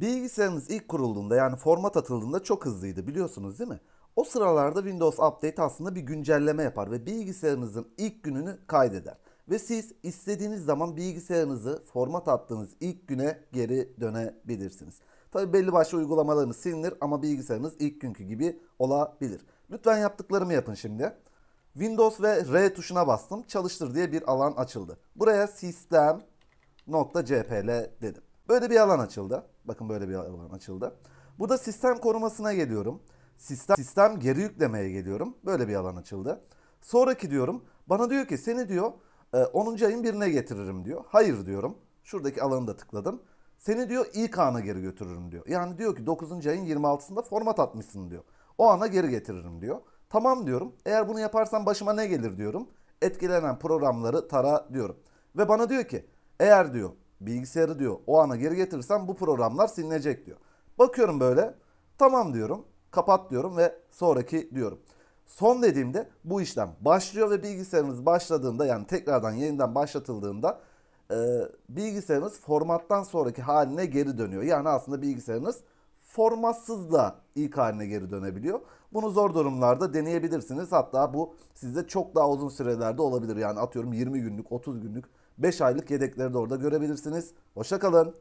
Bilgisayarınız ilk kurulduğunda yani format atıldığında çok hızlıydı biliyorsunuz değil mi? O sıralarda Windows Update aslında bir güncelleme yapar ve bilgisayarınızın ilk gününü kaydeder. Ve siz istediğiniz zaman bilgisayarınızı format attığınız ilk güne geri dönebilirsiniz. Tabi belli başlı uygulamalarını silinir ama bilgisayarınız ilk günkü gibi olabilir. Lütfen yaptıklarımı yapın şimdi. Windows ve R tuşuna bastım. Çalıştır diye bir alan açıldı. Buraya sistem.cpl dedim. Böyle bir alan açıldı. Bakın böyle bir alan açıldı. Bu da sistem korumasına geliyorum. Sistem, sistem geri yüklemeye geliyorum. Böyle bir alan açıldı. Sonraki diyorum bana diyor ki seni diyor 10. E, ayın birine getiririm diyor. Hayır diyorum. Şuradaki alanı da tıkladım. Seni diyor ilk ana geri götürürüm diyor. Yani diyor ki 9. ayın 26'sında format atmışsın diyor. O ana geri getiririm diyor. Tamam diyorum. Eğer bunu yaparsam başıma ne gelir diyorum. Etkilenen programları tara diyorum. Ve bana diyor ki eğer diyor Bilgisayarı diyor o ana geri getirirsem bu programlar silinecek diyor. Bakıyorum böyle tamam diyorum kapat diyorum ve sonraki diyorum. Son dediğimde bu işlem başlıyor ve bilgisayarınız başladığında yani tekrardan yeniden başlatıldığında e, bilgisayarınız formattan sonraki haline geri dönüyor. Yani aslında bilgisayarınız formatsız da ilk haline geri dönebiliyor. Bunu zor durumlarda deneyebilirsiniz. Hatta bu size çok daha uzun sürelerde olabilir. Yani atıyorum 20 günlük, 30 günlük 5 aylık yedekleri de orada görebilirsiniz. Hoşçakalın.